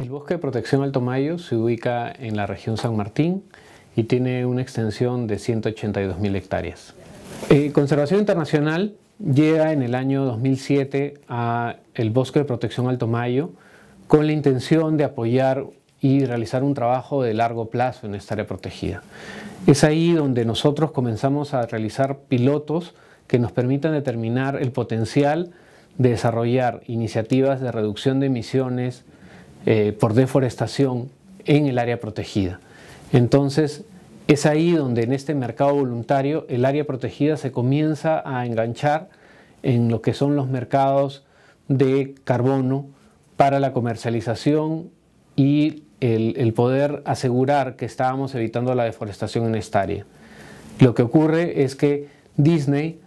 El bosque de protección Alto Mayo se ubica en la región San Martín y tiene una extensión de 182.000 hectáreas. Conservación Internacional llega en el año 2007 a el bosque de protección Alto Mayo con la intención de apoyar y realizar un trabajo de largo plazo en esta área protegida. Es ahí donde nosotros comenzamos a realizar pilotos que nos permitan determinar el potencial de desarrollar iniciativas de reducción de emisiones, eh, por deforestación en el área protegida. Entonces, es ahí donde en este mercado voluntario el área protegida se comienza a enganchar en lo que son los mercados de carbono para la comercialización y el, el poder asegurar que estábamos evitando la deforestación en esta área. Lo que ocurre es que Disney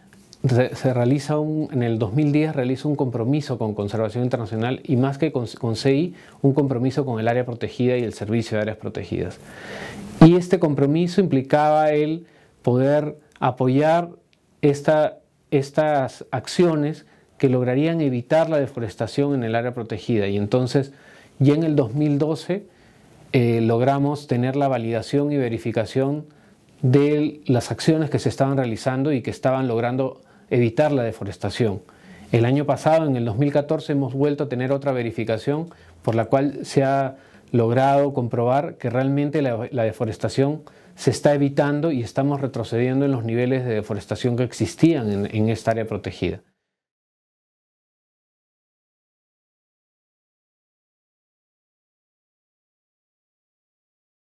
se, realiza en el 2010 realiza un compromiso con Conservación Internacional y más que con, con CI, un compromiso con el área protegida y el servicio de áreas protegidas. Y este compromiso implicaba el poder apoyar estas acciones que lograrían evitar la deforestación en el área protegida. Y entonces, ya en el 2012, eh, logramos tener la validación y verificación de las acciones que se estaban realizando y que estaban logrando evitar la deforestación. El año pasado, en el 2014, hemos vuelto a tener otra verificación por la cual se ha logrado comprobar que realmente la, deforestación se está evitando y estamos retrocediendo en los niveles de deforestación que existían en esta área protegida.